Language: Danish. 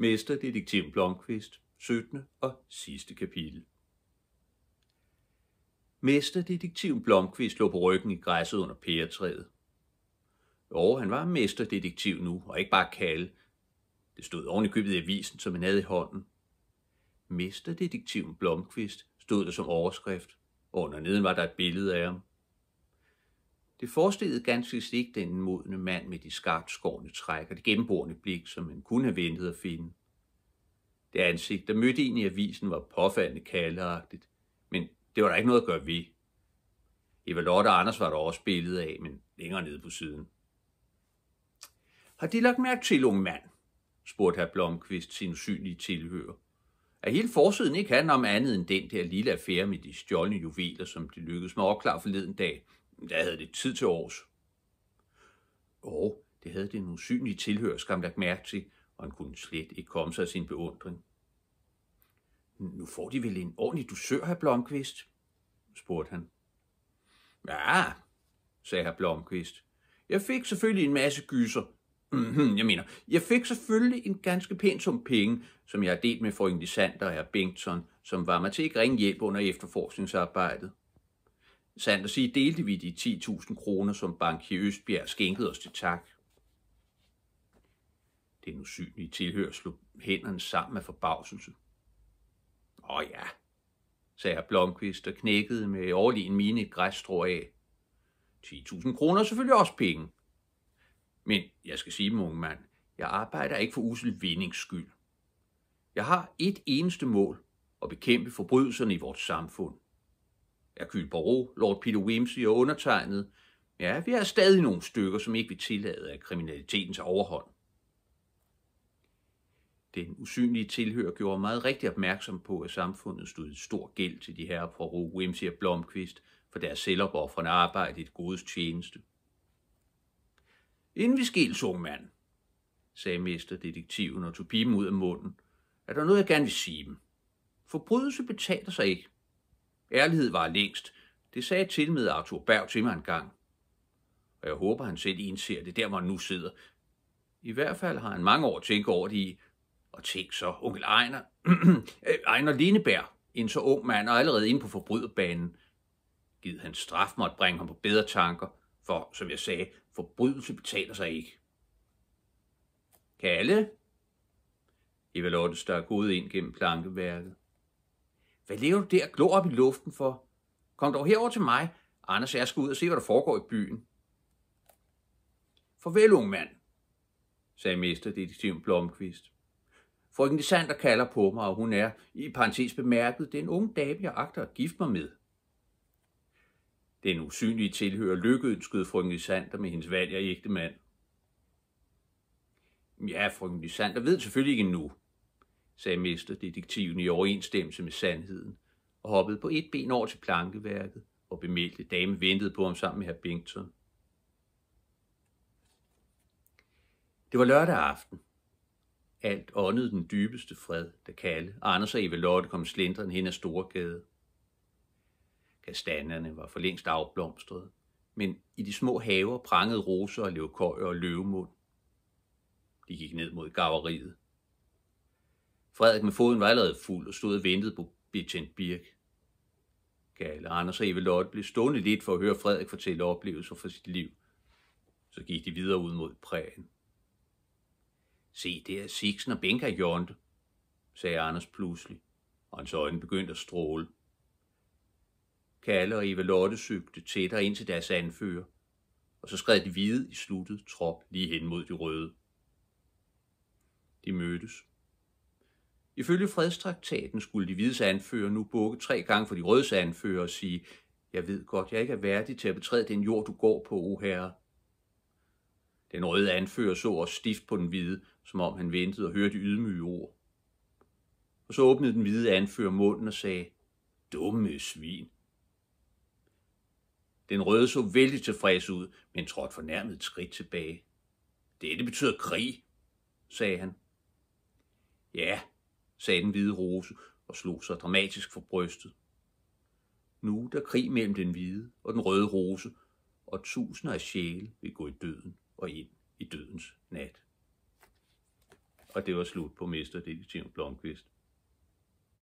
Mesterdetektiv Blomqvist, 17. og sidste kapitel. Mesterdetektiv Blomqvist lå på ryggen i græsset under pæretræet. Jo, han var mesterdetektiv nu, og ikke bare kalde. Det stod ordentligt i købet i avisen, som han havde i hånden. Mesterdetektiven Blomqvist stod der som overskrift, og under neden var der et billede af ham. Det forestillede ganske vist ikke den modne mand med de skarpt skårne træk og det gennemborende blik, som man kunne have ventet at finde. Det ansigt, der mødte en i avisen, var påfaldende kaldeagtigt, men det var der ikke noget at gøre ved. Eva Lotte og Anders var der også billedet af, men længere nede på siden. Har de lagt mærke til, unge mand? spurgte herr Blomqvist sin usynlige tilhører. Er hele forsiden ikke handler om andet end den der lille affære med de stjålne juveler, som det lykkedes med at opklare forleden dag, der havde det tid til års. Og det havde den usynlige tilhører skam lagt mærke til, og han kunne slet ikke komme sig af sin beundring. Nu får de vel en ordentlig dusør, herr Blomqvist, spurgte han. Ja, sagde herr Blomqvist. Jeg fik selvfølgelig en masse gyser. Mhm, jeg mener, jeg fik selvfølgelig en ganske pæn sum penge, som jeg har delt med frøken Lisander og herr Bengtsson, som var mig til ikke ringe hjælp under efterforskningsarbejdet. Sandt at sige, delte vi de 10.000 kroner, som Banki Østbjerg skænkede os til tak. Det usynlige tilhør slog hænderne sammen af forbavselse. Åh ja, sagde jeg Blomqvist og knækkede med en mine et græsstrå af. 10.000 kroner er selvfølgelig også penge. Men jeg skal sige, unge mand, jeg arbejder ikke for usel vindings skyld. Jeg har et eneste mål, at bekæmpe forbrydelserne i vores samfund. Hercule Poirot, Lord Peter Wimsey og undertegnet, ja, vi har stadig nogle stykker, som ikke vil tillade, af kriminaliteten tager overhånd. Den usynlige tilhør gjorde meget rigtig opmærksom på, at samfundet stod et stor gæld til de her Poirot, Wimsey og Blomqvist for deres selvopoffrende arbejde i et godes tjeneste. Inden vi skils, unge mand, sagde mesterdetektiven og tog pipen ud af munden, er der noget, jeg gerne vil sige dem. Forbrydelse betaler sig ikke. Ærlighed var længst. Det sagde til med Arthur Berg til mig gang. Og jeg håber, han selv indser det der, hvor han nu sidder. I hvert fald har han mange år tænkt over det i. Og tænk så, onkel Ejner, Ejner Lineberg, en så ung mand og allerede inde på forbryderbanen. Gid han straf at bringe ham på bedre tanker, for, som jeg sagde, forbrydelse betaler sig ikke. Kalle? Eva Lotte stak hovedet ind gennem plankeværket. Hvad lever du der og glor op i luften for? Kom dog herover til mig. Anders, jeg skal ud og se, hvad der foregår i byen. Farvel, unge mand, sagde mesterdetektiven Blomqvist. Frøken Lisander kalder på mig, og hun er, i parentes bemærket, den unge dame, jeg agter at gifte mig med. Den usynlige tilhører lykkeønskede frøken Lisander med hendes valg af ægte mand. Ja, frøken Lisander ved selvfølgelig ikke nu, sagde mesterdetektiven i overensstemmelse med sandheden, og hoppede på et ben over til plankeværket, hvor bemeldte dame ventede på ham sammen med herr Bington. Det var lørdag aften. Alt åndede den dybeste fred, da Kalle, Anders og Eva Lotte kom slindrende hen ad Storgade. Kastanerne var for længst afblomstrede, men i de små haver prangede roser og levkøjer og løvemund. De gik ned mod gaveriet, Frederik med foden var allerede fuld og stod og ventede på betjent Birk. Kalle, Anders og Eva Lotte blev stående lidt for at høre Frederik fortælle oplevelser fra sit liv. Så gik de videre ud mod prægen. Se, det er Siksen og Benka Jonte, sagde Anders pludselig, og hans øjne begyndte at stråle. Kalle og Eva Lotte søgte tættere ind til deres anfører, og så skred de hvide i sluttet trop lige hen mod de røde. De mødtes, Ifølge fredstraktaten skulle de hvides anfører nu bukke tre gange for de rødes anfører og sige, jeg ved godt, jeg ikke er værdig til at betræde den jord, du går på, o herre. Den røde anfører så også stift på den hvide, som om han ventede og hørte ydmyge ord. Og så åbnede den hvide anfører munden og sagde, dumme svin. Den røde så vældig tilfreds ud, men trådte fornærmet et skridt tilbage. Dette betyder krig, sagde han. Ja, sagde den hvide rose og slog sig dramatisk for brystet. Nu der krig mellem den hvide og den røde rose, og tusinder af sjæle vil gå i døden og ind i dødens nat. Og det var slut på Mesterdetektiv Blomqvist.